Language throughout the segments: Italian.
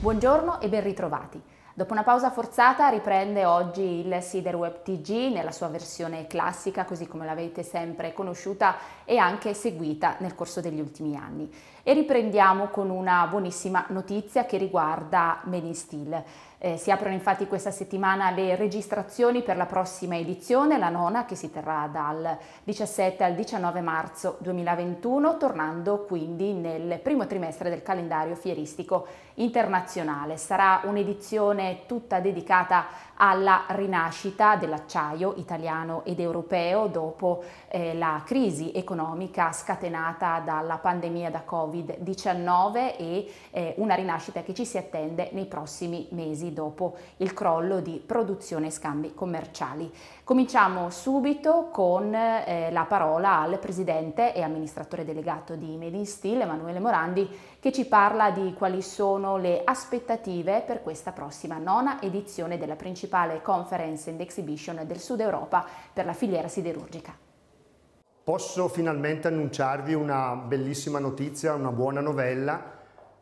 Buongiorno e ben ritrovati. Dopo una pausa forzata riprende oggi il Sider Web TG nella sua versione classica, così come l'avete sempre conosciuta e anche seguita nel corso degli ultimi anni. E riprendiamo con una buonissima notizia che riguarda Made in Steel. Eh, si aprono infatti questa settimana le registrazioni per la prossima edizione, la nona, che si terrà dal 17 al 19 marzo 2021, tornando quindi nel primo trimestre del calendario fieristico internazionale. Sarà un'edizione tutta dedicata alla rinascita dell'acciaio italiano ed europeo dopo eh, la crisi economica scatenata dalla pandemia da Covid-19 e eh, una rinascita che ci si attende nei prossimi mesi dopo il crollo di produzione e scambi commerciali. Cominciamo subito con eh, la parola al presidente e amministratore delegato di Made in Medistil, Emanuele Morandi, che ci parla di quali sono le aspettative per questa prossima nona edizione della principale conference and exhibition del Sud Europa per la filiera siderurgica. Posso finalmente annunciarvi una bellissima notizia, una buona novella.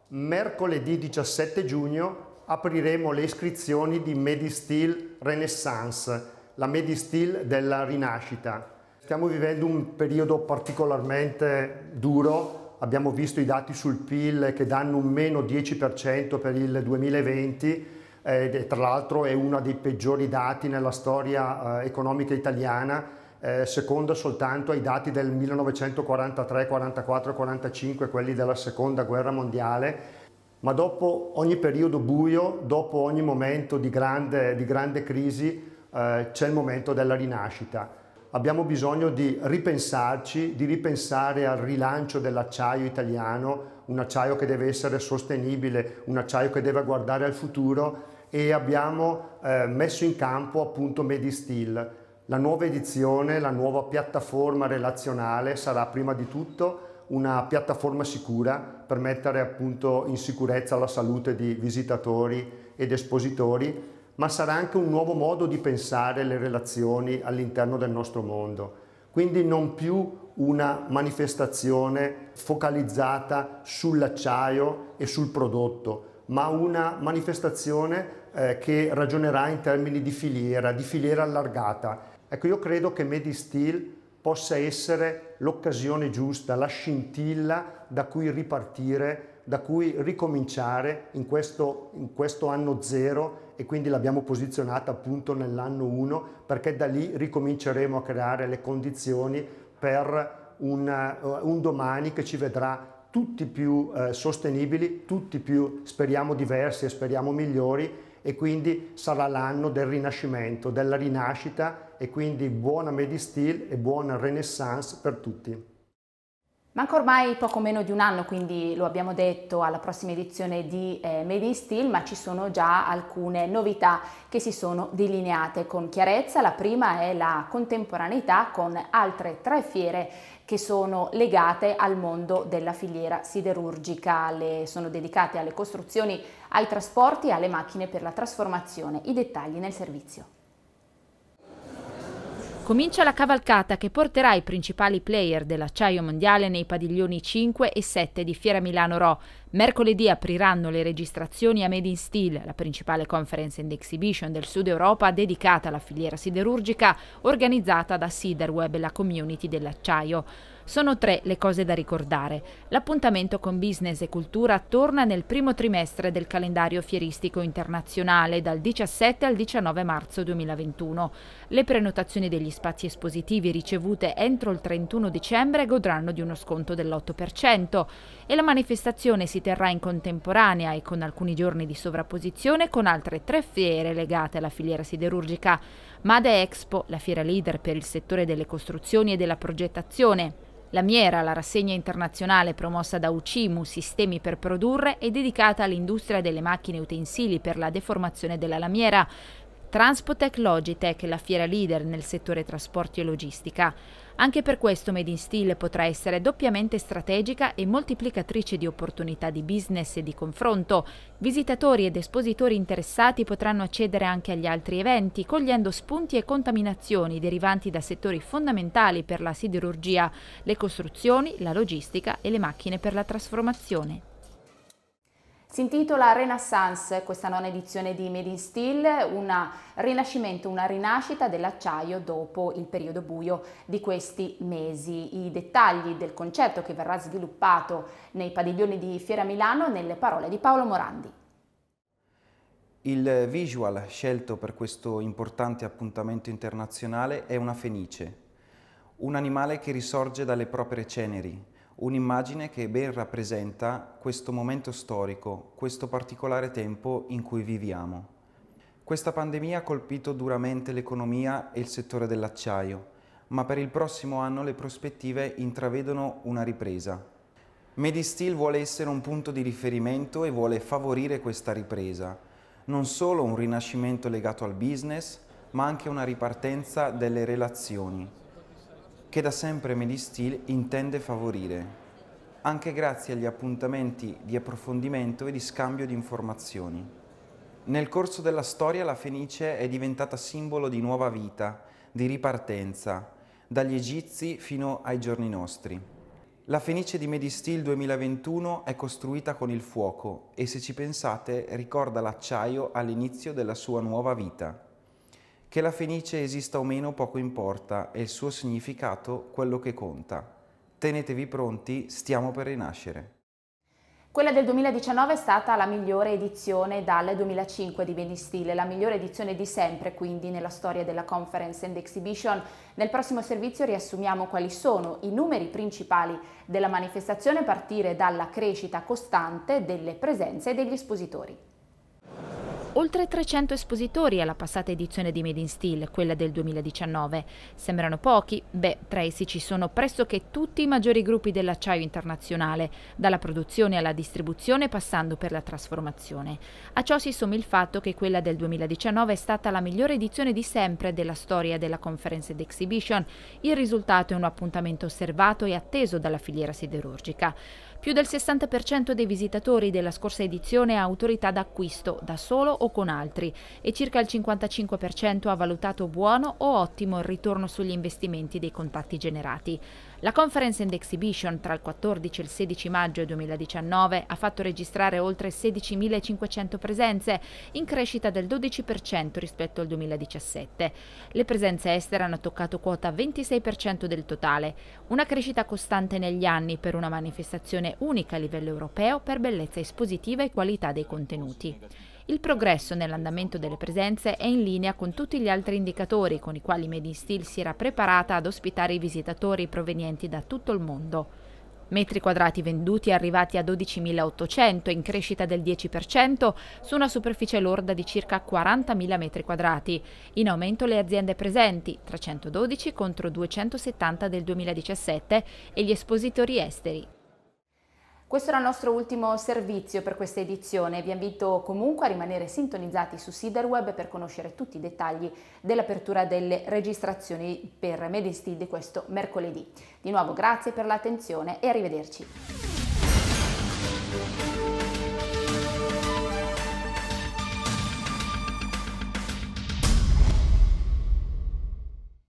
Mercoledì 17 giugno apriremo le iscrizioni di Medistil Renaissance, la Medistil della rinascita. Stiamo vivendo un periodo particolarmente duro, abbiamo visto i dati sul PIL che danno un meno 10% per il 2020, eh, tra l'altro è uno dei peggiori dati nella storia eh, economica italiana, eh, seconda soltanto ai dati del 1943, 44 e 45, quelli della seconda guerra mondiale ma dopo ogni periodo buio, dopo ogni momento di grande, di grande crisi, eh, c'è il momento della rinascita. Abbiamo bisogno di ripensarci, di ripensare al rilancio dell'acciaio italiano, un acciaio che deve essere sostenibile, un acciaio che deve guardare al futuro e abbiamo eh, messo in campo appunto Medistil. La nuova edizione, la nuova piattaforma relazionale sarà prima di tutto una piattaforma sicura per mettere appunto in sicurezza la salute di visitatori ed espositori, ma sarà anche un nuovo modo di pensare le relazioni all'interno del nostro mondo. Quindi non più una manifestazione focalizzata sull'acciaio e sul prodotto, ma una manifestazione eh, che ragionerà in termini di filiera, di filiera allargata. Ecco, io credo che Medi Steel possa essere l'occasione giusta, la scintilla da cui ripartire, da cui ricominciare in questo, in questo anno zero e quindi l'abbiamo posizionata appunto nell'anno 1 perché da lì ricominceremo a creare le condizioni per un, eh, un domani che ci vedrà tutti più eh, sostenibili, tutti più speriamo diversi e speriamo migliori e quindi sarà l'anno del rinascimento, della rinascita e quindi buona Medistil e buona Renaissance per tutti. Manca ormai poco meno di un anno, quindi lo abbiamo detto alla prossima edizione di eh, Made in Steel, ma ci sono già alcune novità che si sono delineate con chiarezza. La prima è la contemporaneità con altre tre fiere che sono legate al mondo della filiera siderurgica, le, sono dedicate alle costruzioni, ai trasporti e alle macchine per la trasformazione. I dettagli nel servizio. Comincia la cavalcata che porterà i principali player dell'acciaio mondiale nei padiglioni 5 e 7 di Fiera Milano Ro. Mercoledì apriranno le registrazioni a Made in Steel, la principale conference and exhibition del Sud Europa dedicata alla filiera siderurgica organizzata da Siderweb e la community dell'acciaio. Sono tre le cose da ricordare. L'appuntamento con business e cultura torna nel primo trimestre del calendario fieristico internazionale dal 17 al 19 marzo 2021. Le prenotazioni degli spazi espositivi ricevute entro il 31 dicembre godranno di uno sconto dell'8% e la manifestazione si terrà in contemporanea e con alcuni giorni di sovrapposizione con altre tre fiere legate alla filiera siderurgica. Made Expo, la fiera leader per il settore delle costruzioni e della progettazione, la Miera, la rassegna internazionale promossa da Ucimu Sistemi per produrre, è dedicata all'industria delle macchine utensili per la deformazione della lamiera. Transpotec Logitech la fiera leader nel settore trasporti e logistica. Anche per questo Made in Steel potrà essere doppiamente strategica e moltiplicatrice di opportunità di business e di confronto. Visitatori ed espositori interessati potranno accedere anche agli altri eventi, cogliendo spunti e contaminazioni derivanti da settori fondamentali per la siderurgia, le costruzioni, la logistica e le macchine per la trasformazione. Si intitola Renaissance questa nona edizione di Made in Steel, un rinascimento, una rinascita dell'acciaio dopo il periodo buio di questi mesi. I dettagli del concetto che verrà sviluppato nei padiglioni di Fiera Milano nelle parole di Paolo Morandi. Il visual scelto per questo importante appuntamento internazionale è una fenice, un animale che risorge dalle proprie ceneri, un'immagine che ben rappresenta questo momento storico, questo particolare tempo in cui viviamo. Questa pandemia ha colpito duramente l'economia e il settore dell'acciaio, ma per il prossimo anno le prospettive intravedono una ripresa. Medistil vuole essere un punto di riferimento e vuole favorire questa ripresa, non solo un rinascimento legato al business, ma anche una ripartenza delle relazioni che da sempre Medistil intende favorire, anche grazie agli appuntamenti di approfondimento e di scambio di informazioni. Nel corso della storia la Fenice è diventata simbolo di nuova vita, di ripartenza, dagli Egizi fino ai giorni nostri. La Fenice di Medistil 2021 è costruita con il fuoco e se ci pensate ricorda l'acciaio all'inizio della sua nuova vita. Che la fenice esista o meno poco importa, è il suo significato quello che conta. Tenetevi pronti, stiamo per rinascere. Quella del 2019 è stata la migliore edizione dal 2005 di Benistile, la migliore edizione di sempre quindi nella storia della Conference and Exhibition. Nel prossimo servizio riassumiamo quali sono i numeri principali della manifestazione a partire dalla crescita costante delle presenze degli espositori oltre 300 espositori alla passata edizione di Made in Steel, quella del 2019. Sembrano pochi? Beh, tra essi ci sono pressoché tutti i maggiori gruppi dell'acciaio internazionale, dalla produzione alla distribuzione passando per la trasformazione. A ciò si somma il fatto che quella del 2019 è stata la migliore edizione di sempre della storia della Conference ed Exhibition. Il risultato è un appuntamento osservato e atteso dalla filiera siderurgica. Più del 60% dei visitatori della scorsa edizione ha autorità d'acquisto, da solo o con altri, e circa il 55% ha valutato buono o ottimo il ritorno sugli investimenti dei contatti generati. La Conference and Exhibition tra il 14 e il 16 maggio 2019 ha fatto registrare oltre 16.500 presenze, in crescita del 12% rispetto al 2017. Le presenze estere hanno toccato quota 26% del totale, una crescita costante negli anni per una manifestazione unica a livello europeo per bellezza espositiva e qualità dei contenuti. Il progresso nell'andamento delle presenze è in linea con tutti gli altri indicatori con i quali Made in Steel si era preparata ad ospitare i visitatori provenienti da tutto il mondo. Metri quadrati venduti arrivati a 12.800 in crescita del 10% su una superficie lorda di circa 40.000 metri quadrati. In aumento le aziende presenti, 312 contro 270 del 2017 e gli espositori esteri, questo era il nostro ultimo servizio per questa edizione, vi invito comunque a rimanere sintonizzati su Siderweb per conoscere tutti i dettagli dell'apertura delle registrazioni per Made in Steel di questo mercoledì. Di nuovo grazie per l'attenzione e arrivederci.